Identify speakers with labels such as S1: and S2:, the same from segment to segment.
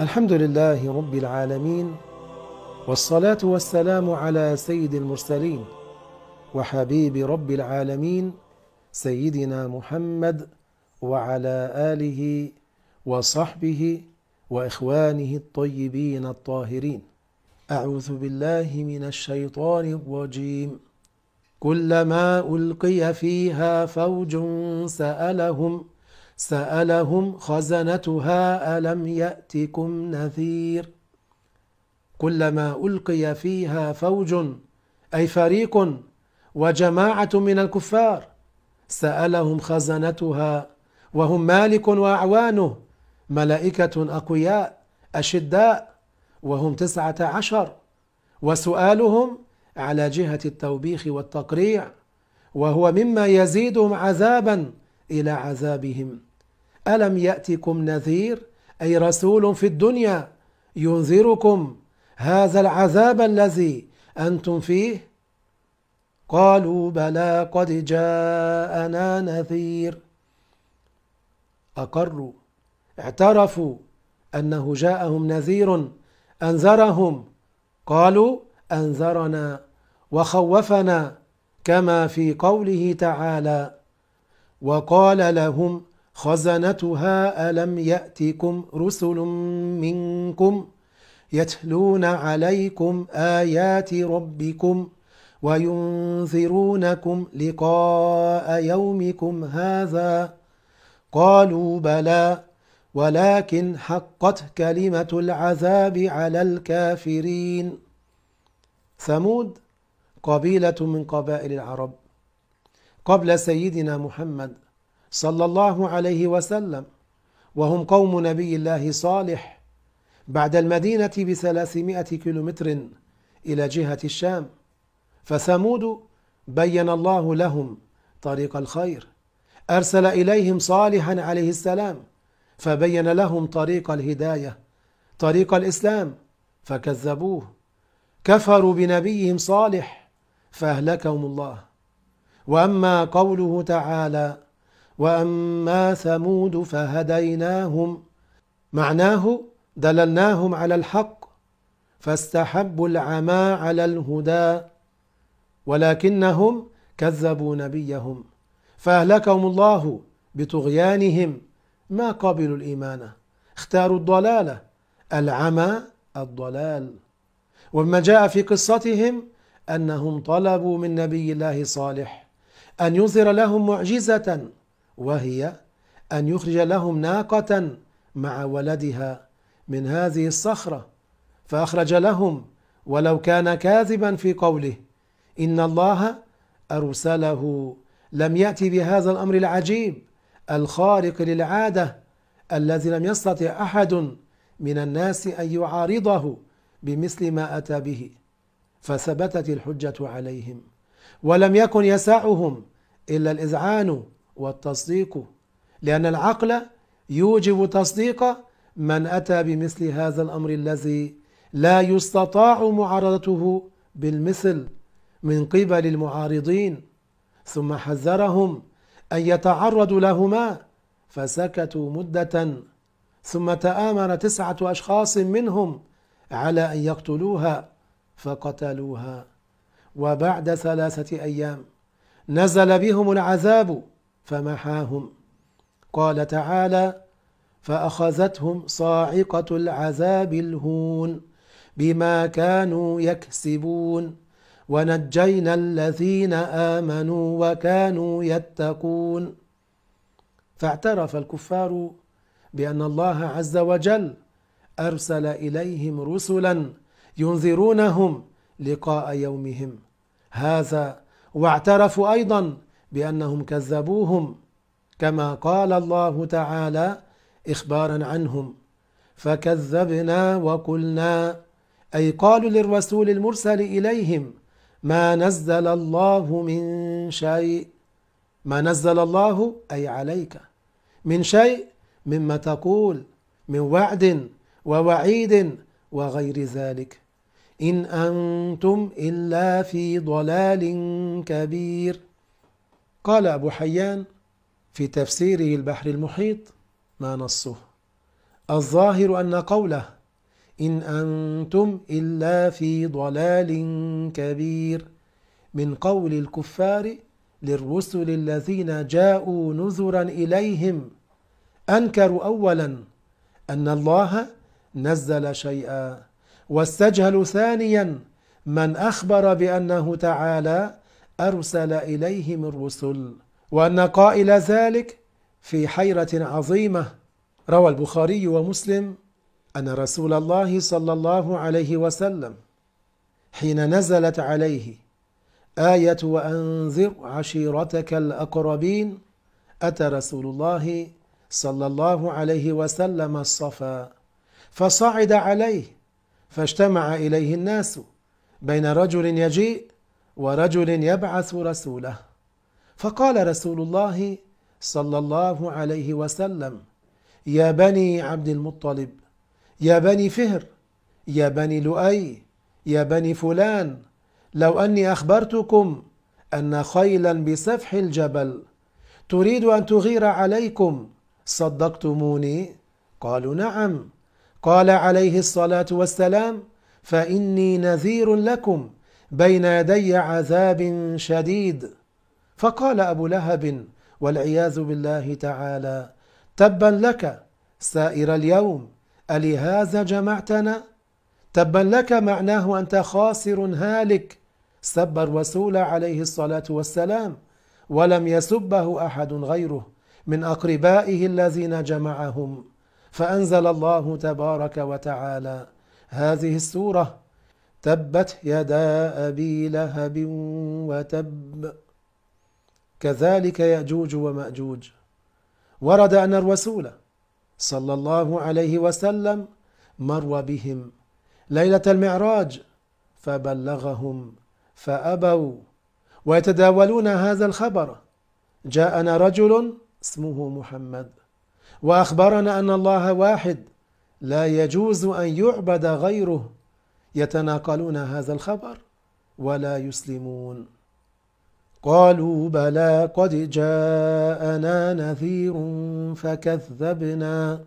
S1: الحمد لله رب العالمين والصلاة والسلام على سيد المرسلين وحبيب رب العالمين سيدنا محمد وعلى آله وصحبه وإخوانه الطيبين الطاهرين أعوذ بالله من الشيطان الرجيم كلما ألقي فيها فوج سألهم سألهم خزنتها ألم يأتكم نذير كلما ألقي فيها فوج أي فريق وجماعة من الكفار سألهم خزنتها وهم مالك وأعوانه ملائكة أقوياء أشداء وهم تسعة عشر وسؤالهم على جهة التوبيخ والتقريع وهو مما يزيدهم عذابا إلى عذابهم ألم يأتكم نذير أي رسول في الدنيا ينذركم هذا العذاب الذي أنتم فيه قالوا بلى قد جاءنا نذير أقروا اعترفوا أنه جاءهم نذير أنذرهم قالوا أنذرنا وخوفنا كما في قوله تعالى وقال لهم خزنتها ألم يأتكم رسل منكم يتلون عليكم آيات ربكم وينذرونكم لقاء يومكم هذا قالوا بلى ولكن حقت كلمة العذاب على الكافرين ثمود قبيلة من قبائل العرب قبل سيدنا محمد صلى الله عليه وسلم وهم قوم نبي الله صالح بعد المدينة بثلاثمائة كيلومتر إلى جهة الشام فثمود بين الله لهم طريق الخير أرسل إليهم صالحا عليه السلام فبين لهم طريق الهداية طريق الإسلام فكذبوه كفروا بنبيهم صالح فأهلكهم الله وأما قوله تعالى وأما ثمود فهديناهم معناه دللناهم على الحق فاستحبوا العمى على الهدى ولكنهم كذبوا نبيهم فأهلكهم الله بطغيانهم ما قبلوا الإيمان اختاروا الضلالة العمى الضلال وما جاء في قصتهم أنهم طلبوا من نبي الله صالح أن يظهر لهم معجزة وهي أن يخرج لهم ناقة مع ولدها من هذه الصخرة فأخرج لهم ولو كان كاذبا في قوله إن الله أرسله لم يأتي بهذا الأمر العجيب الخارق للعادة الذي لم يستطع أحد من الناس أن يعارضه بمثل ما أتى به فثبتت الحجة عليهم ولم يكن يسعهم إلا الإذعان والتصديق لأن العقل يوجب تصديق من أتى بمثل هذا الأمر الذي لا يستطاع معارضته بالمثل من قبل المعارضين ثم حذرهم أن يتعرضوا لهما فسكتوا مدة ثم تآمر تسعة أشخاص منهم على أن يقتلوها فقتلوها وبعد ثلاثة أيام نزل بهم العذاب فمحاهم قال تعالى فأخذتهم صاعقة العذاب الهون بما كانوا يكسبون ونجينا الذين آمنوا وكانوا يتقون فاعترف الكفار بأن الله عز وجل أرسل إليهم رسلا ينذرونهم لقاء يومهم هذا واعترفوا أيضا بأنهم كذبوهم كما قال الله تعالى إخبارا عنهم فكذبنا وقلنا أي قالوا للرسول المرسل إليهم ما نزل الله من شيء ما نزل الله أي عليك من شيء مما تقول من وعد ووعيد وغير ذلك إن أنتم إلا في ضلال كبير قال أبو حيان في تفسيره البحر المحيط ما نصه الظاهر أن قوله إن أنتم إلا في ضلال كبير من قول الكفار للرسل الذين جاءوا نذرا إليهم أنكروا أولا أن الله نزل شيئا واستجهلوا ثانيا من أخبر بأنه تعالى أرسل إليهم الرسل وأن قائل ذلك في حيرة عظيمة روى البخاري ومسلم أن رسول الله صلى الله عليه وسلم حين نزلت عليه آية وأنذر عشيرتك الأقربين أتى رسول الله صلى الله عليه وسلم الصفا فصعد عليه فاجتمع إليه الناس بين رجل يجيء ورجل يبعث رسوله فقال رسول الله صلى الله عليه وسلم يا بني عبد المطلب يا بني فهر يا بني لؤي يا بني فلان لو اني اخبرتكم ان خيلا بسفح الجبل تريد ان تغير عليكم صدقتموني قالوا نعم قال عليه الصلاه والسلام فاني نذير لكم بين يدي عذاب شديد فقال أبو لهب والعياذ بالله تعالى تبا لك سائر اليوم ألهذا جمعتنا تبا لك معناه أنت خاسر هالك سب الرسول عليه الصلاة والسلام ولم يسبه أحد غيره من أقربائه الذين جمعهم فأنزل الله تبارك وتعالى هذه السورة تبت يدا أبي لهب وتب كذلك يأجوج ومأجوج ورد أن الرسول صلى الله عليه وسلم مر بهم ليلة المعراج فبلغهم فأبوا ويتداولون هذا الخبر جاءنا رجل اسمه محمد وأخبرنا أن الله واحد لا يجوز أن يعبد غيره يتناقلون هذا الخبر ولا يسلمون قالوا بلى قد جاءنا نذير فكذبنا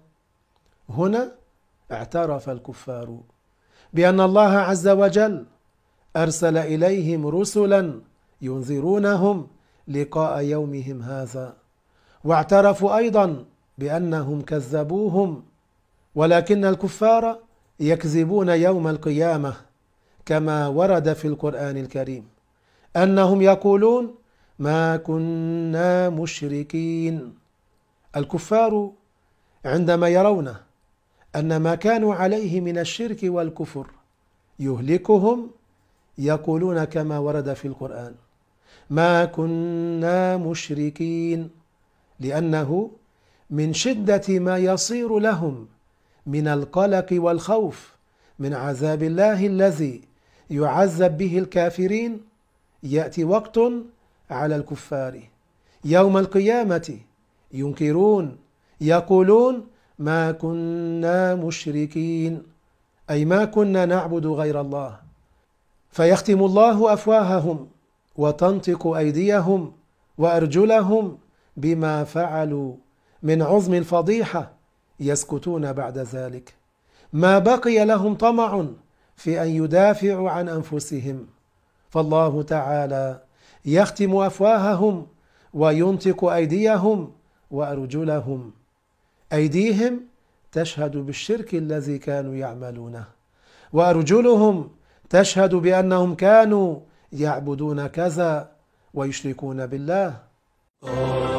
S1: هنا اعترف الكفار بأن الله عز وجل أرسل إليهم رسلا ينذرونهم لقاء يومهم هذا واعترفوا أيضا بأنهم كذبوهم ولكن الكفار يكذبون يوم القيامة كما ورد في القرآن الكريم أنهم يقولون ما كنا مشركين الكفار عندما يرون أن ما كانوا عليه من الشرك والكفر يهلكهم يقولون كما ورد في القرآن ما كنا مشركين لأنه من شدة ما يصير لهم من القلق والخوف من عذاب الله الذي يعذب به الكافرين ياتي وقت على الكفار يوم القيامه ينكرون يقولون ما كنا مشركين اي ما كنا نعبد غير الله فيختم الله افواههم وتنطق ايديهم وارجلهم بما فعلوا من عظم الفضيحه يسكتون بعد ذلك ما بقي لهم طمع في أن يدافعوا عن أنفسهم فالله تعالى يختم أفواههم وينطق أيديهم وأرجلهم أيديهم تشهد بالشرك الذي كانوا يعملونه وأرجلهم تشهد بأنهم كانوا يعبدون كذا ويشركون بالله